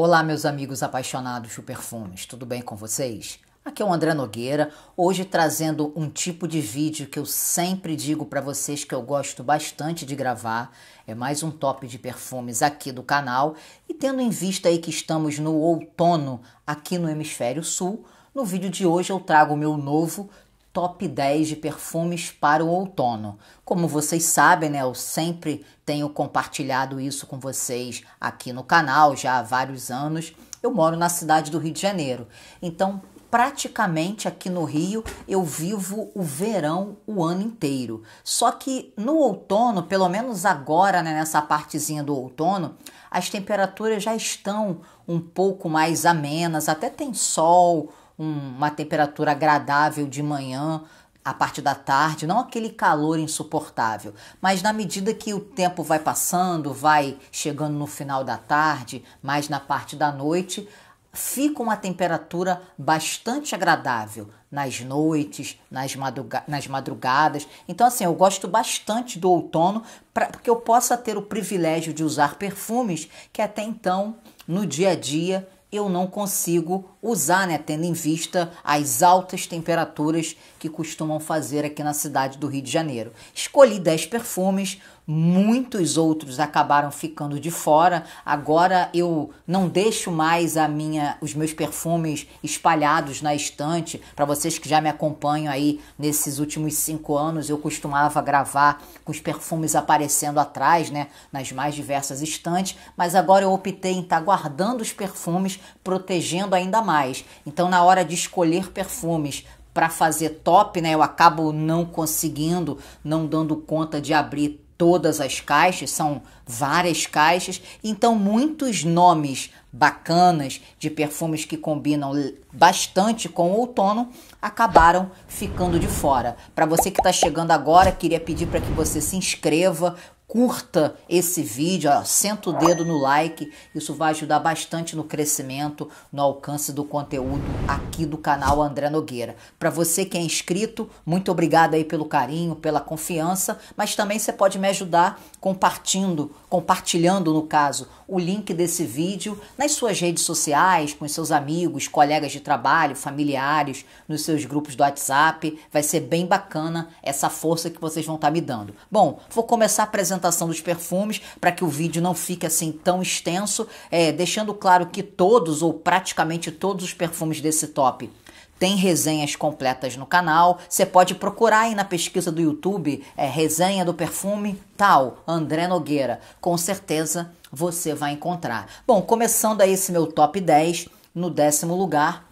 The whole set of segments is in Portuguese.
Olá, meus amigos apaixonados por perfumes, tudo bem com vocês? Aqui é o André Nogueira, hoje trazendo um tipo de vídeo que eu sempre digo para vocês que eu gosto bastante de gravar. É mais um top de perfumes aqui do canal e tendo em vista aí que estamos no outono aqui no hemisfério sul, no vídeo de hoje eu trago o meu novo top 10 de perfumes para o outono. Como vocês sabem, né, eu sempre tenho compartilhado isso com vocês aqui no canal já há vários anos. Eu moro na cidade do Rio de Janeiro. Então, praticamente aqui no Rio, eu vivo o verão o ano inteiro. Só que no outono, pelo menos agora, né, nessa partezinha do outono, as temperaturas já estão um pouco mais amenas, até tem sol, uma temperatura agradável de manhã, a parte da tarde, não aquele calor insuportável, mas na medida que o tempo vai passando, vai chegando no final da tarde, mais na parte da noite, fica uma temperatura bastante agradável nas noites, nas, madruga nas madrugadas. Então, assim, eu gosto bastante do outono para que eu possa ter o privilégio de usar perfumes que até então, no dia a dia, eu não consigo usar, né, tendo em vista as altas temperaturas que costumam fazer aqui na cidade do Rio de Janeiro. Escolhi 10 perfumes, muitos outros acabaram ficando de fora. Agora eu não deixo mais a minha os meus perfumes espalhados na estante. Para vocês que já me acompanham aí nesses últimos cinco anos, eu costumava gravar com os perfumes aparecendo atrás, né, nas mais diversas estantes. Mas agora eu optei em estar tá guardando os perfumes, protegendo ainda mais. Então na hora de escolher perfumes para fazer top, né, eu acabo não conseguindo, não dando conta de abrir todas as caixas, são várias caixas, então muitos nomes bacanas de perfumes que combinam bastante com o outono acabaram ficando de fora. Para você que está chegando agora, queria pedir para que você se inscreva, curta esse vídeo, senta o dedo no like, isso vai ajudar bastante no crescimento, no alcance do conteúdo aqui do canal André Nogueira. Para você que é inscrito, muito obrigado aí pelo carinho, pela confiança, mas também você pode me ajudar compartilhando, compartilhando no caso, o link desse vídeo nas suas redes sociais, com seus amigos, colegas de trabalho, familiares, nos seus grupos do WhatsApp. Vai ser bem bacana essa força que vocês vão estar tá me dando. Bom, vou começar apresentando apresentação dos perfumes, para que o vídeo não fique assim tão extenso, é, deixando claro que todos ou praticamente todos os perfumes desse top tem resenhas completas no canal. Você pode procurar aí na pesquisa do YouTube é, resenha do perfume tal, André Nogueira. Com certeza você vai encontrar. Bom, começando aí esse meu top 10, no décimo lugar,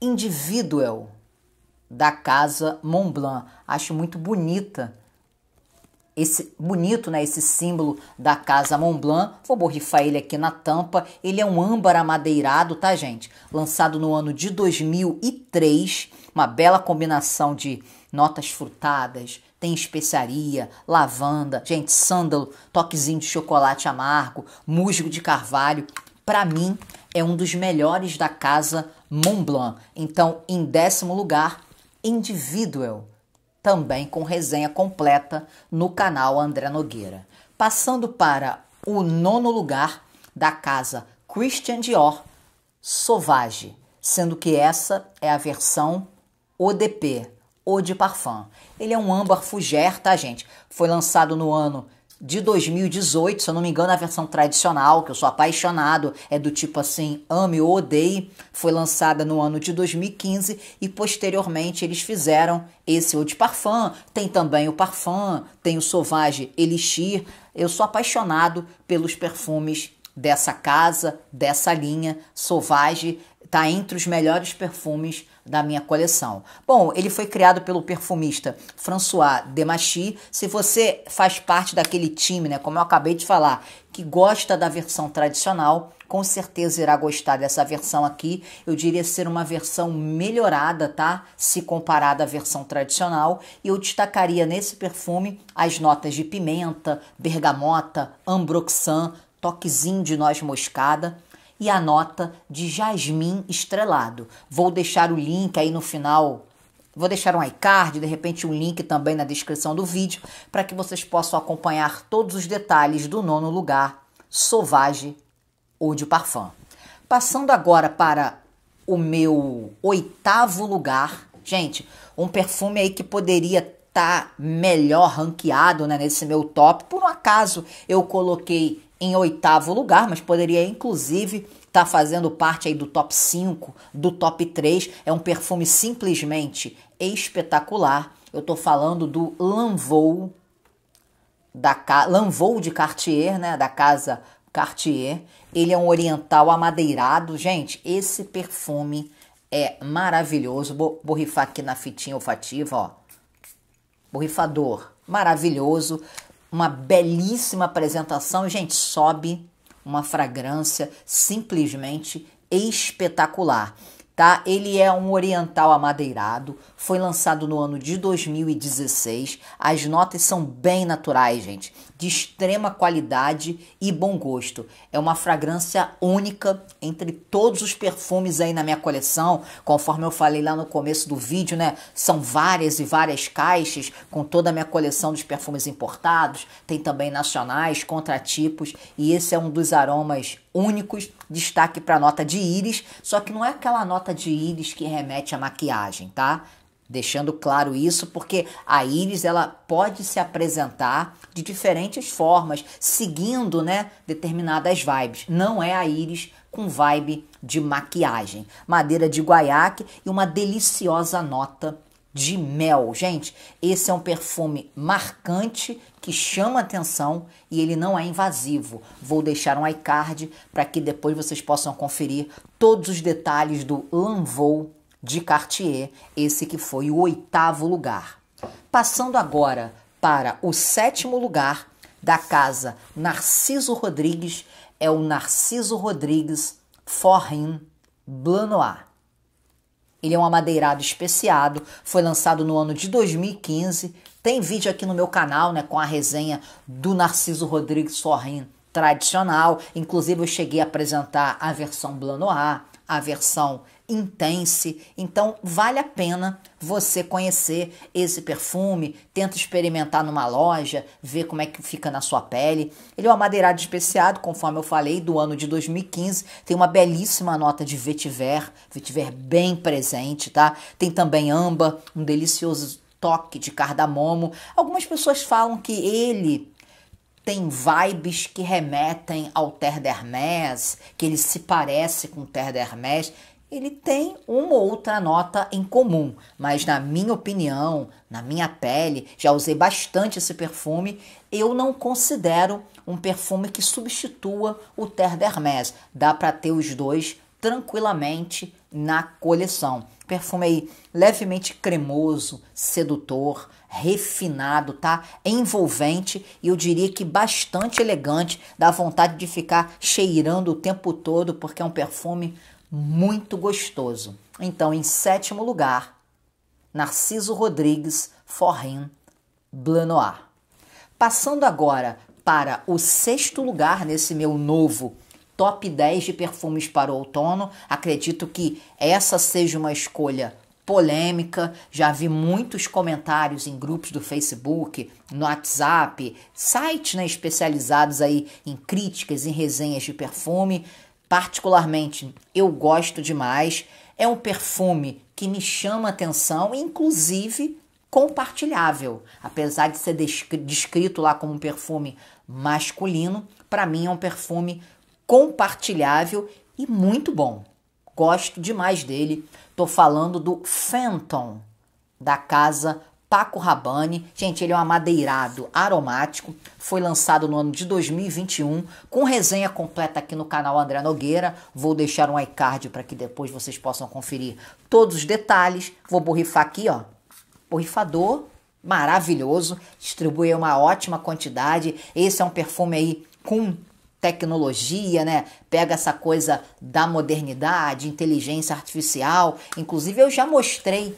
Individual da Casa Montblanc. Acho muito bonita esse bonito, né, esse símbolo da Casa Montblanc. Vou borrifar ele aqui na tampa. Ele é um âmbar amadeirado, tá, gente? Lançado no ano de 2003, uma bela combinação de notas frutadas, tem especiaria, lavanda, gente, sândalo, toquezinho de chocolate amargo, musgo de carvalho. Para mim, é um dos melhores da Casa Montblanc. Então, em décimo lugar, Individual também com resenha completa no canal André Nogueira. Passando para o nono lugar da casa Christian Dior Sauvage, sendo que essa é a versão ODP, ou de Parfum. Ele é um âmbar fougère, tá, gente? Foi lançado no ano de 2018, se eu não me engano, a versão tradicional, que eu sou apaixonado, é do tipo assim, ame ou odeie, foi lançada no ano de 2015 e posteriormente eles fizeram esse Eau de Parfum, tem também o Parfum, tem o Sauvage Elixir. Eu sou apaixonado pelos perfumes dessa casa, dessa linha. Sauvage está entre os melhores perfumes da minha coleção. Bom, ele foi criado pelo perfumista François Demachy. Se você faz parte daquele time, né, como eu acabei de falar, que gosta da versão tradicional, com certeza irá gostar dessa versão aqui. Eu diria ser uma versão melhorada, tá? Se comparada à versão tradicional. E eu destacaria nesse perfume as notas de pimenta, bergamota, ambroxan, toquezinho de noz moscada e a nota de Jasmim Estrelado. Vou deixar o link aí no final. Vou deixar um iCard, de repente um link também na descrição do vídeo, para que vocês possam acompanhar todos os detalhes do nono lugar, Sauvage ou de Parfum. Passando agora para o meu oitavo lugar, gente, um perfume aí que poderia tá melhor ranqueado né, nesse meu top. Por um acaso eu coloquei em oitavo lugar, mas poderia inclusive estar tá fazendo parte aí do top 5, do top 3. É um perfume simplesmente espetacular. Eu estou falando do Lanvou da Lanvou de Cartier, né, da casa Cartier. Ele é um oriental amadeirado, gente. Esse perfume é maravilhoso. Vou borrifar aqui na fitinha olfativa, ó. Borrifador maravilhoso uma belíssima apresentação. Gente, sobe uma fragrância simplesmente espetacular tá? Ele é um oriental amadeirado, foi lançado no ano de 2016. As notas são bem naturais, gente, de extrema qualidade e bom gosto. É uma fragrância única entre todos os perfumes aí na minha coleção. Conforme eu falei lá no começo do vídeo, né? São várias e várias caixas com toda a minha coleção dos perfumes importados, tem também nacionais, contratipos, e esse é um dos aromas únicos destaque para a nota de íris, só que não é aquela nota de íris que remete à maquiagem, tá? Deixando claro isso, porque a íris ela pode se apresentar de diferentes formas, seguindo né, determinadas vibes. Não é a íris com vibe de maquiagem. Madeira de guaiaque e uma deliciosa nota de mel. Gente, esse é um perfume marcante que chama atenção e ele não é invasivo. Vou deixar um iCard para que depois vocês possam conferir todos os detalhes do Lanvaux de Cartier, esse que foi o oitavo lugar. Passando agora para o sétimo lugar da casa Narciso Rodrigues, é o Narciso Rodrigues Forin Blanois. Ele é um amadeirado especiado, foi lançado no ano de 2015. Tem vídeo aqui no meu canal, né, com a resenha do Narciso Rodrigues Sorrin tradicional. Inclusive eu cheguei a apresentar a versão Blanc Noir, a versão intense. Então, vale a pena você conhecer esse perfume, tenta experimentar numa loja, ver como é que fica na sua pele. Ele é um amadeirado especiado, conforme eu falei, do ano de 2015. Tem uma belíssima nota de vetiver, vetiver bem presente, tá? Tem também amba, um delicioso toque de cardamomo. Algumas pessoas falam que ele tem vibes que remetem ao Terre d'Hermès, que ele se parece com o Terre d'Hermès ele tem uma ou outra nota em comum, mas na minha opinião, na minha pele, já usei bastante esse perfume, eu não considero um perfume que substitua o Terre d'Hermès. Dá para ter os dois tranquilamente na coleção. Perfume aí levemente cremoso, sedutor, refinado, tá? Envolvente e eu diria que bastante elegante, dá vontade de ficar cheirando o tempo todo porque é um perfume muito gostoso. Então, em sétimo lugar, Narciso Rodrigues Forrin Blanoir. Passando agora para o sexto lugar nesse meu novo top 10 de perfumes para o outono, acredito que essa seja uma escolha polêmica. Já vi muitos comentários em grupos do Facebook, no WhatsApp, sites né, especializados aí em críticas, em resenhas de perfume. Particularmente, eu gosto demais. É um perfume que me chama atenção, inclusive compartilhável. Apesar de ser descrito lá como um perfume masculino, para mim é um perfume compartilhável e muito bom. Gosto demais dele. Tô falando do Phantom da casa Paco Rabanne, gente, ele é um amadeirado aromático, foi lançado no ano de 2021, com resenha completa aqui no canal André Nogueira. Vou deixar um iCard para que depois vocês possam conferir todos os detalhes. Vou borrifar aqui, ó. Borrifador maravilhoso, distribui uma ótima quantidade. Esse é um perfume aí com tecnologia, né? Pega essa coisa da modernidade, inteligência artificial. Inclusive eu já mostrei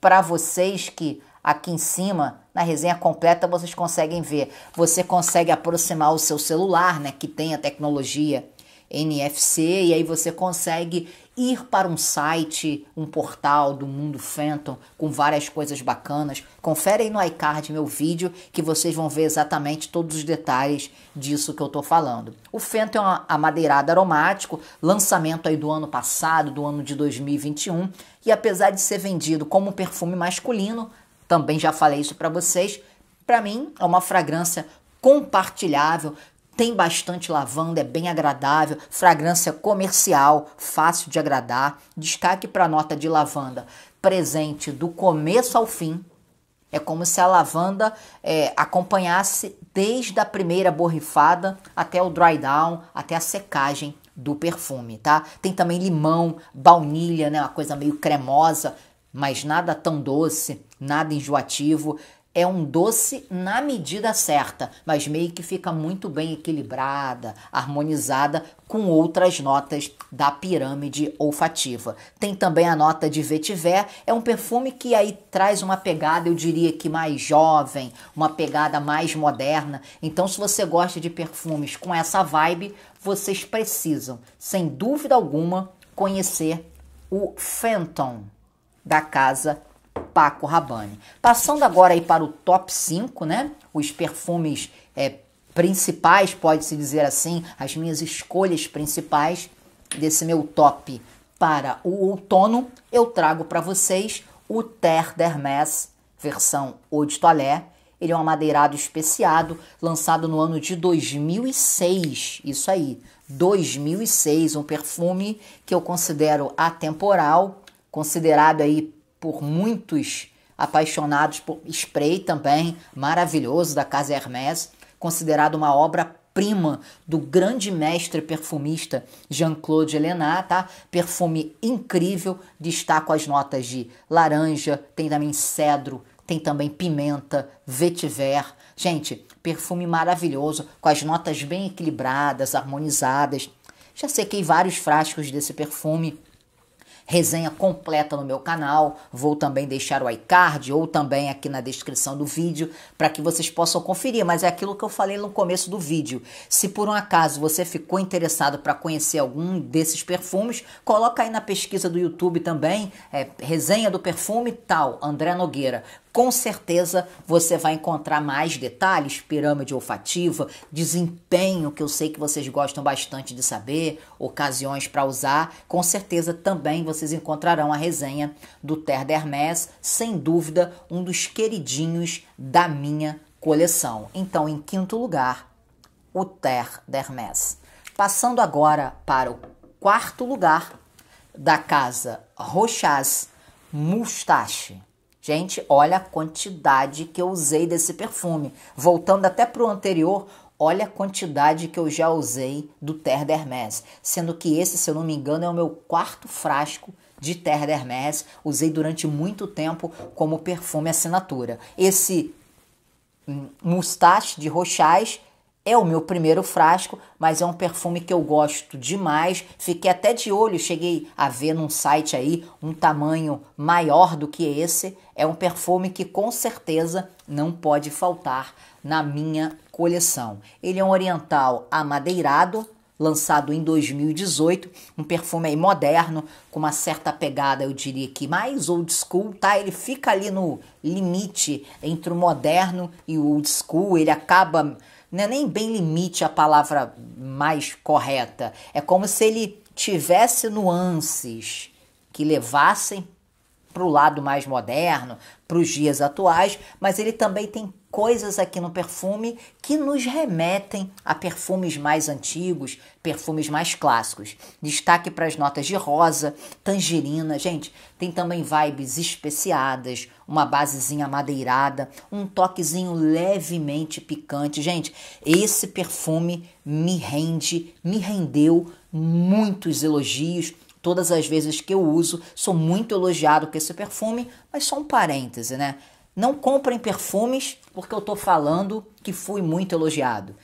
para vocês que Aqui em cima, na resenha completa, vocês conseguem ver. Você consegue aproximar o seu celular, né, que tem a tecnologia NFC, e aí você consegue ir para um site, um portal do Mundo Phantom, com várias coisas bacanas. Confere aí no iCard meu vídeo, que vocês vão ver exatamente todos os detalhes disso que eu estou falando. O Phantom é uma amadeirado aromático, lançamento aí do ano passado, do ano de 2021, e apesar de ser vendido como um perfume masculino, também já falei isso para vocês. Para mim, é uma fragrância compartilhável, tem bastante lavanda, é bem agradável, fragrância comercial, fácil de agradar. Destaque para a nota de lavanda, presente do começo ao fim. É como se a lavanda é, acompanhasse desde a primeira borrifada até o dry down, até a secagem do perfume, tá? Tem também limão, baunilha, né, uma coisa meio cremosa, mas nada tão doce, nada enjoativo. É um doce na medida certa, mas meio que fica muito bem equilibrada, harmonizada com outras notas da pirâmide olfativa. Tem também a nota de vetiver, é um perfume que aí traz uma pegada, eu diria que mais jovem, uma pegada mais moderna. Então, se você gosta de perfumes com essa vibe, vocês precisam, sem dúvida alguma, conhecer o Phantom da casa Paco Rabanne. Passando agora aí para o top 5, né? Os perfumes é, principais, pode-se dizer assim, as minhas escolhas principais desse meu top para o outono, eu trago para vocês o Terre d'Hermès, versão Eau de Toilette. Ele é um amadeirado especiado, lançado no ano de 2006. Isso aí, 2006, um perfume que eu considero atemporal, considerado aí por muitos apaixonados por spray também, maravilhoso da Casa Hermès, considerado uma obra prima do grande mestre perfumista Jean-Claude Lenat, tá? Perfume incrível, destaco as notas de laranja, tem também cedro, tem também pimenta, vetiver. Gente, perfume maravilhoso, com as notas bem equilibradas, harmonizadas. Já sequei vários frascos desse perfume resenha completa no meu canal. Vou também deixar o iCard ou também aqui na descrição do vídeo para que vocês possam conferir. Mas é aquilo que eu falei no começo do vídeo. Se por um acaso você ficou interessado para conhecer algum desses perfumes, coloca aí na pesquisa do YouTube também, é, resenha do perfume tal, André Nogueira. Com certeza você vai encontrar mais detalhes, pirâmide olfativa, desempenho, que eu sei que vocês gostam bastante de saber, ocasiões para usar. Com certeza também você vocês encontrarão a resenha do Ter d'Hermes, sem dúvida um dos queridinhos da minha coleção. Então, em quinto lugar, o Ter d'Hermes. Passando agora para o quarto lugar da casa Rochas Mustache. Gente, olha a quantidade que eu usei desse perfume. Voltando até para o anterior, Olha a quantidade que eu já usei do Terre d'Hermès, sendo que esse, se eu não me engano, é o meu quarto frasco de Terre d'Hermès. Usei durante muito tempo como perfume assinatura. Esse hum, Mustache de Rochais é o meu primeiro frasco, mas é um perfume que eu gosto demais. Fiquei até de olho, cheguei a ver num site aí um tamanho maior do que esse. É um perfume que com certeza não pode faltar na minha coleção. Ele é um oriental amadeirado, lançado em 2018, um perfume aí moderno, com uma certa pegada, eu diria que mais old school, tá? Ele fica ali no limite entre o moderno e o old school, ele acaba, não é nem bem limite a palavra mais correta, é como se ele tivesse nuances que levassem para o lado mais moderno, para os dias atuais, mas ele também tem coisas aqui no perfume que nos remetem a perfumes mais antigos, perfumes mais clássicos. Destaque para as notas de rosa, tangerina, gente, tem também vibes especiadas, uma basezinha madeirada, um toquezinho levemente picante. Gente, esse perfume me rende, me rendeu muitos elogios. Todas as vezes que eu uso, sou muito elogiado com esse perfume, mas só um parêntese, né? Não comprem perfumes porque eu estou falando que fui muito elogiado.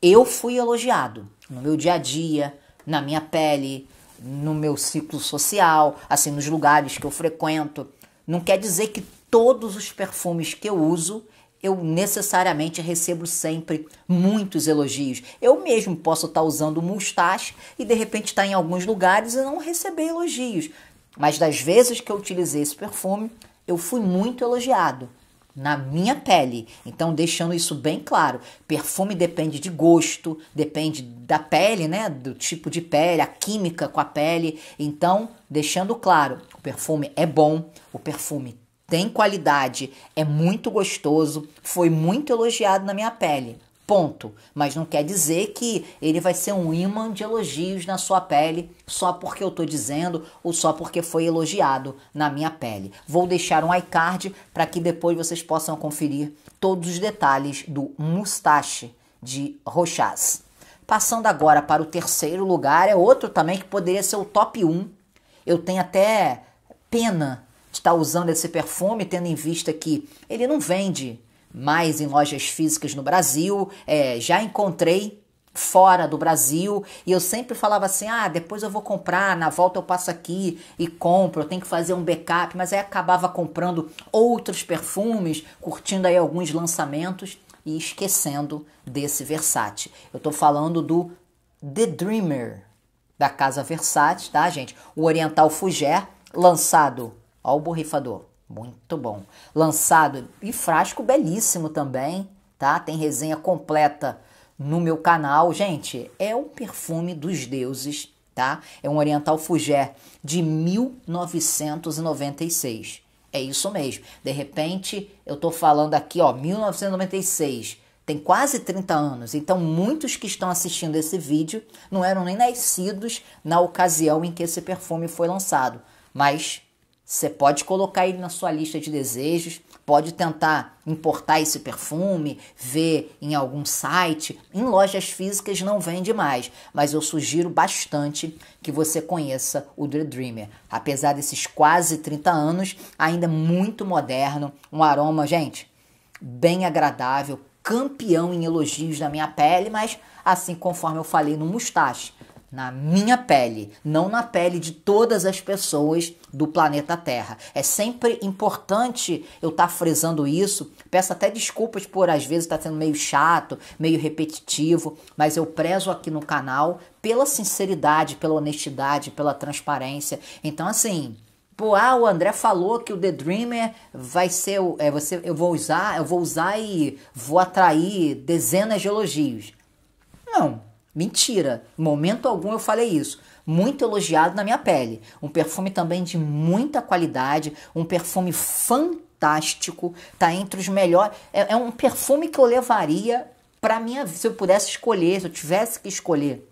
Eu fui elogiado no meu dia a dia, na minha pele, no meu ciclo social, assim, nos lugares que eu frequento. Não quer dizer que todos os perfumes que eu uso eu necessariamente recebo sempre muitos elogios. Eu mesmo posso estar tá usando mustache e de repente estar tá em alguns lugares e não receber elogios. Mas das vezes que eu utilizei esse perfume, eu fui muito elogiado na minha pele. Então, deixando isso bem claro, perfume depende de gosto, depende da pele, né, do tipo de pele, a química com a pele. Então, deixando claro, o perfume é bom, o perfume tem qualidade, é muito gostoso, foi muito elogiado na minha pele. Ponto. Mas não quer dizer que ele vai ser um imã de elogios na sua pele só porque eu estou dizendo ou só porque foi elogiado na minha pele. Vou deixar um iCard para que depois vocês possam conferir todos os detalhes do mustache de Rochas. Passando agora para o terceiro lugar, é outro também que poderia ser o top 1. Eu tenho até pena de estar tá usando esse perfume, tendo em vista que ele não vende mais em lojas físicas no Brasil, é, já encontrei fora do Brasil e eu sempre falava assim: ah, depois eu vou comprar, na volta eu passo aqui e compro, eu tenho que fazer um backup, mas aí acabava comprando outros perfumes, curtindo aí alguns lançamentos e esquecendo desse Versace. Eu tô falando do The Dreamer da Casa Versace, tá, gente? O Oriental Fugé lançado, ao o borrifador, muito bom. Lançado e frasco belíssimo também, tá? Tem resenha completa no meu canal. Gente, é o perfume dos deuses, tá? É um Oriental fugé de 1996. É isso mesmo. De repente, eu tô falando aqui, ó, 1996. Tem quase 30 anos, então muitos que estão assistindo esse vídeo não eram nem nascidos na ocasião em que esse perfume foi lançado, mas você pode colocar ele na sua lista de desejos, pode tentar importar esse perfume, ver em algum site. Em lojas físicas não vende mais, mas eu sugiro bastante que você conheça o The Dreamer. Apesar desses quase 30 anos, ainda muito moderno, um aroma, gente, bem agradável, campeão em elogios da minha pele, mas assim conforme eu falei no Mustache, na minha pele, não na pele de todas as pessoas do planeta Terra. É sempre importante eu estar tá frisando isso. Peço até desculpas por às vezes estar tá sendo meio chato, meio repetitivo, mas eu prezo aqui no canal pela sinceridade, pela honestidade, pela transparência. Então, assim, Pô, ah, o André falou que o The Dreamer vai ser. É, você, eu vou usar, eu vou usar e vou atrair dezenas de elogios. Não, Mentira, em momento algum eu falei isso. Muito elogiado na minha pele. Um perfume também de muita qualidade, um perfume fantástico, tá entre os melhores. É, é um perfume que eu levaria para minha vida, se eu pudesse escolher, se eu tivesse que escolher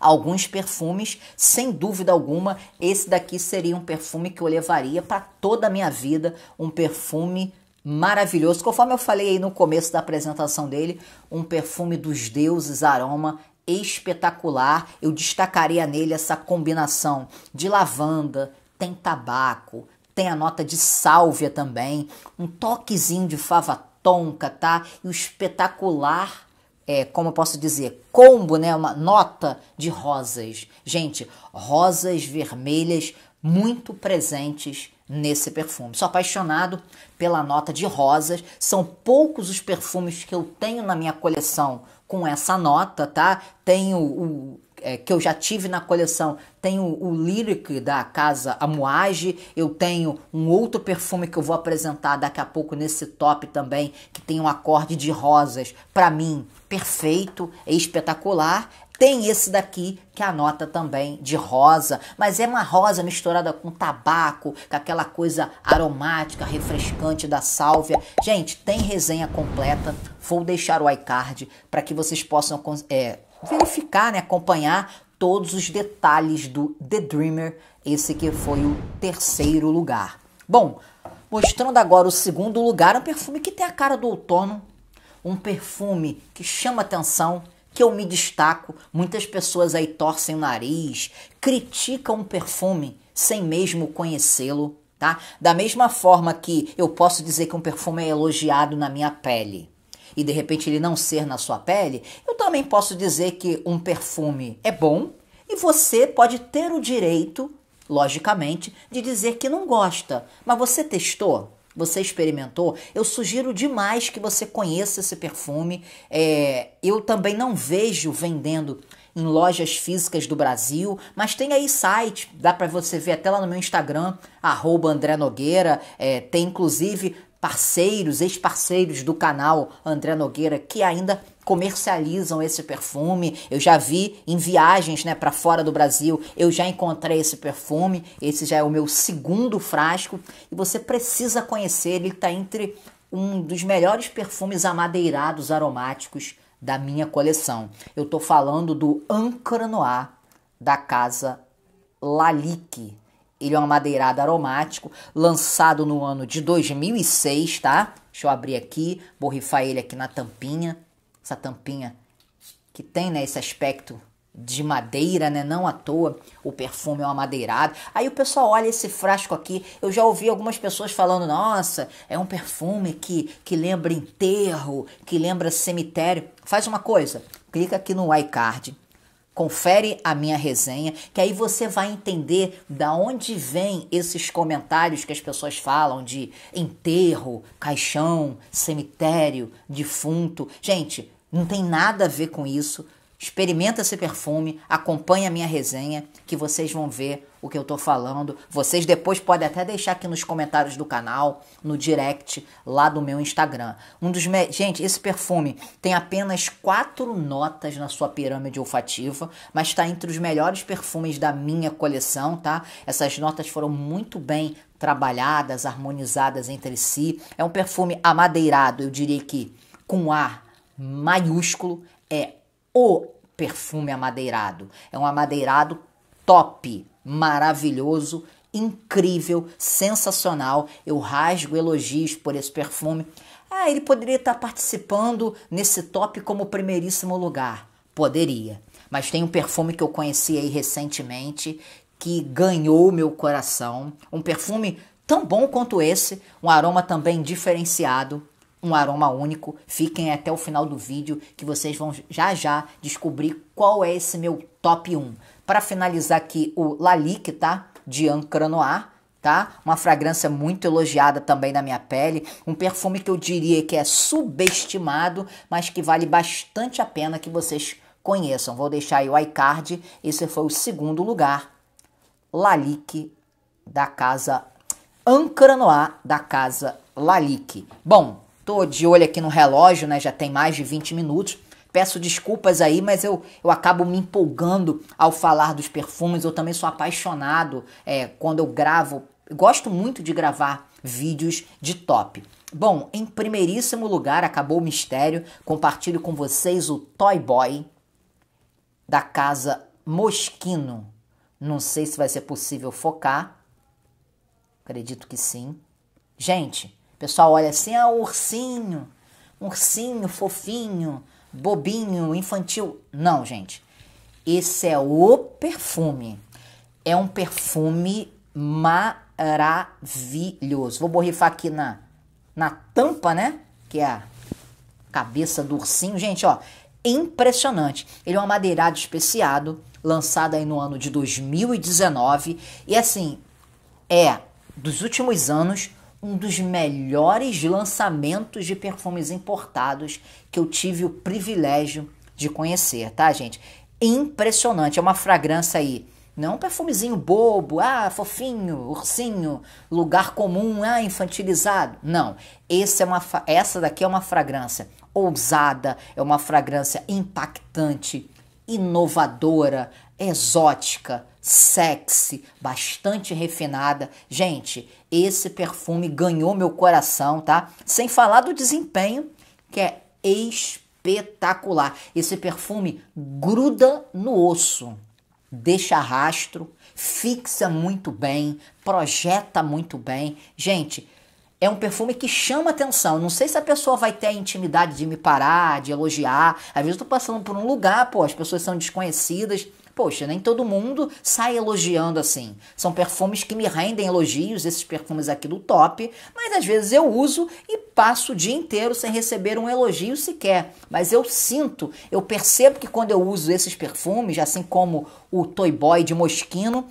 alguns perfumes, sem dúvida alguma, esse daqui seria um perfume que eu levaria para toda a minha vida, um perfume maravilhoso, conforme eu falei aí no começo da apresentação dele, um perfume dos deuses, aroma espetacular. Eu destacaria nele essa combinação de lavanda, tem tabaco, tem a nota de sálvia também, um toquezinho de fava tonka, tá? E o espetacular é, como eu posso dizer, combo, né, uma nota de rosas. Gente, rosas vermelhas muito presentes nesse perfume. Sou apaixonado pela nota de rosas. São poucos os perfumes que eu tenho na minha coleção com essa nota, tá? Tem o, o é, que eu já tive na coleção, tem o, o Lyric da Casa Amouage, eu tenho um outro perfume que eu vou apresentar daqui a pouco nesse top também, que tem um acorde de rosas, para mim, perfeito, é espetacular, tem esse daqui que é anota também de rosa, mas é uma rosa misturada com tabaco, com aquela coisa aromática, refrescante da sálvia. Gente, tem resenha completa. Vou deixar o iCard para que vocês possam é, verificar, né, acompanhar todos os detalhes do The Dreamer, esse que foi o terceiro lugar. Bom, mostrando agora o segundo lugar, um perfume que tem a cara do outono, um perfume que chama atenção que eu me destaco. Muitas pessoas aí torcem o nariz, criticam um perfume sem mesmo conhecê-lo, tá? Da mesma forma que eu posso dizer que um perfume é elogiado na minha pele e de repente ele não ser na sua pele, eu também posso dizer que um perfume é bom e você pode ter o direito, logicamente, de dizer que não gosta, mas você testou? Você experimentou? Eu sugiro demais que você conheça esse perfume. É, eu também não vejo vendendo em lojas físicas do Brasil, mas tem aí site, dá para você ver até lá no meu Instagram, arroba André Nogueira, é, tem inclusive parceiros, ex-parceiros do canal André Nogueira que ainda comercializam esse perfume. Eu já vi em viagens, né, para fora do Brasil, eu já encontrei esse perfume. Esse já é o meu segundo frasco e você precisa conhecer, ele está entre um dos melhores perfumes amadeirados aromáticos da minha coleção. Eu estou falando do Ancra Noir da casa Lalique, ele é um madeirado aromático, lançado no ano de 2006, tá? Deixa eu abrir aqui, borrifar ele aqui na tampinha. Essa tampinha que tem, né, esse aspecto de madeira, né? Não à toa o perfume é uma madeirada. Aí o pessoal olha esse frasco aqui. Eu já ouvi algumas pessoas falando: nossa, é um perfume que, que lembra enterro, que lembra cemitério. Faz uma coisa, clica aqui no iCard Confere a minha resenha, que aí você vai entender da onde vêm esses comentários que as pessoas falam de enterro, caixão, cemitério, defunto. Gente, não tem nada a ver com isso. Experimenta esse perfume, acompanha a minha resenha, que vocês vão ver o que eu tô falando. Vocês depois podem até deixar aqui nos comentários do canal, no direct lá do meu Instagram. Um dos me... gente, esse perfume tem apenas quatro notas na sua pirâmide olfativa, mas está entre os melhores perfumes da minha coleção, tá? Essas notas foram muito bem trabalhadas, harmonizadas entre si. É um perfume amadeirado, eu diria que com ar maiúsculo é o perfume amadeirado. É um amadeirado top, maravilhoso, incrível, sensacional. Eu rasgo elogios por esse perfume. Ah, ele poderia estar participando nesse top como primeiríssimo lugar. Poderia. Mas tem um perfume que eu conheci aí recentemente que ganhou meu coração. Um perfume tão bom quanto esse, um aroma também diferenciado, um aroma único. Fiquem até o final do vídeo que vocês vão já já descobrir qual é esse meu top 1. Para finalizar aqui o Lalique, tá? De Ancra Noir, tá? Uma fragrância muito elogiada também na minha pele, um perfume que eu diria que é subestimado, mas que vale bastante a pena que vocês conheçam. Vou deixar aí o iCard, esse foi o segundo lugar. Lalique da casa Ancra Noir da casa Lalique. Bom, tô de olho aqui no relógio, né? Já tem mais de 20 minutos. Peço desculpas aí, mas eu, eu acabo me empolgando ao falar dos perfumes. Eu também sou apaixonado é, quando eu gravo. gosto muito de gravar vídeos de top. Bom, em primeiríssimo lugar, acabou o mistério. Compartilho com vocês o Toy Boy da casa Moschino. Não sei se vai ser possível focar. Acredito que sim. Gente, o pessoal olha assim, ah, ursinho, ursinho fofinho bobinho, infantil. Não, gente. Esse é o perfume. É um perfume maravilhoso. Vou borrifar aqui na, na tampa, né? Que é a cabeça do ursinho. Gente, ó, impressionante. Ele é um madeirado especiado, lançado aí no ano de 2019. E assim, é, dos últimos anos, um dos melhores lançamentos de perfumes importados que eu tive o privilégio de conhecer, tá, gente? Impressionante, é uma fragrância aí. Não um perfumezinho bobo, ah, fofinho, ursinho, lugar comum, ah, infantilizado. Não, esse é uma, essa daqui é uma fragrância ousada, é uma fragrância impactante, inovadora, exótica, sexy, bastante refinada. Gente, esse perfume ganhou meu coração, tá? Sem falar do desempenho, que é espetacular. Esse perfume gruda no osso, deixa rastro, fixa muito bem, projeta muito bem. Gente, é um perfume que chama atenção. Não sei se a pessoa vai ter a intimidade de me parar, de elogiar. Às vezes eu tô passando por um lugar, pô, as pessoas são desconhecidas. Poxa, nem todo mundo sai elogiando assim. São perfumes que me rendem elogios, esses perfumes aqui do top, mas às vezes eu uso e passo o dia inteiro sem receber um elogio sequer. Mas eu sinto, eu percebo que quando eu uso esses perfumes, assim como o Toy Boy de Moschino,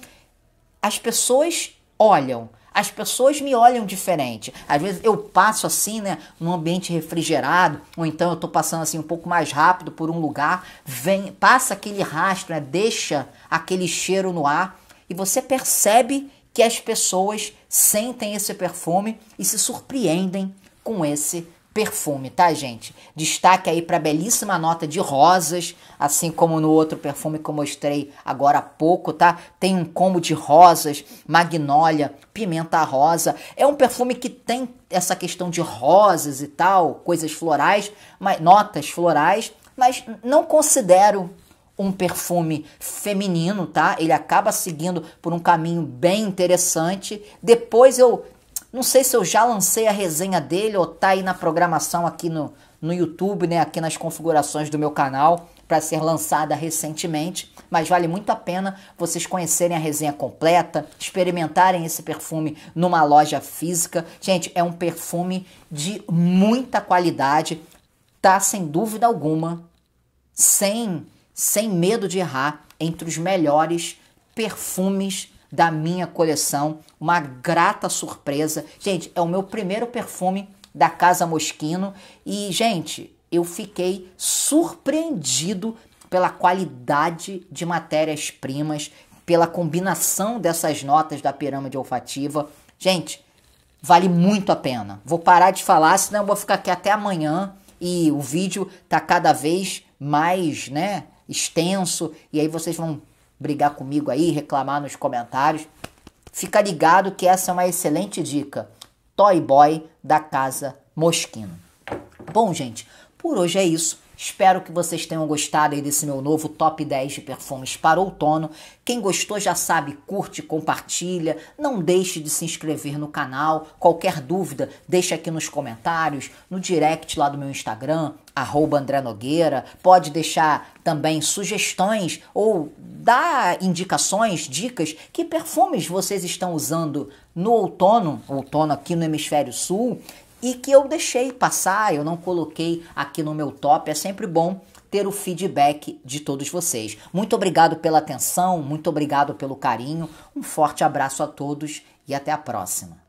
as pessoas olham, as pessoas me olham diferente. Às vezes eu passo assim, né, num ambiente refrigerado, ou então eu tô passando assim um pouco mais rápido por um lugar, vem, passa aquele rastro, né, deixa aquele cheiro no ar e você percebe que as pessoas sentem esse perfume e se surpreendem com esse perfume perfume, tá, gente? Destaque aí para a belíssima nota de rosas, assim como no outro perfume que eu mostrei agora há pouco, tá? Tem um combo de rosas, magnólia, pimenta rosa. É um perfume que tem essa questão de rosas e tal, coisas florais, mas, notas florais, mas não considero um perfume feminino, tá? Ele acaba seguindo por um caminho bem interessante. Depois eu não sei se eu já lancei a resenha dele ou tá aí na programação aqui no, no YouTube, né? Aqui nas configurações do meu canal para ser lançada recentemente, mas vale muito a pena vocês conhecerem a resenha completa, experimentarem esse perfume numa loja física. Gente, é um perfume de muita qualidade, tá sem dúvida alguma, sem sem medo de errar, entre os melhores perfumes da minha coleção. Uma grata surpresa. Gente, é o meu primeiro perfume da Casa Moschino e, gente, eu fiquei surpreendido pela qualidade de matérias-primas, pela combinação dessas notas da pirâmide olfativa. Gente, vale muito a pena. Vou parar de falar, senão eu vou ficar aqui até amanhã e o vídeo tá cada vez mais, né, extenso e aí vocês vão brigar comigo aí, reclamar nos comentários. Fica ligado que essa é uma excelente dica. Toy Boy da Casa Moschino. Bom, gente, por hoje é isso. Espero que vocês tenham gostado aí desse meu novo top 10 de perfumes para outono. Quem gostou já sabe, curte, compartilha, não deixe de se inscrever no canal. Qualquer dúvida, deixa aqui nos comentários, no direct lá do meu Instagram, arroba André Nogueira, pode deixar também sugestões ou dar indicações, dicas, que perfumes vocês estão usando no outono, outono aqui no hemisfério sul, e que eu deixei passar, eu não coloquei aqui no meu top. É sempre bom ter o feedback de todos vocês. Muito obrigado pela atenção, muito obrigado pelo carinho. Um forte abraço a todos e até a próxima.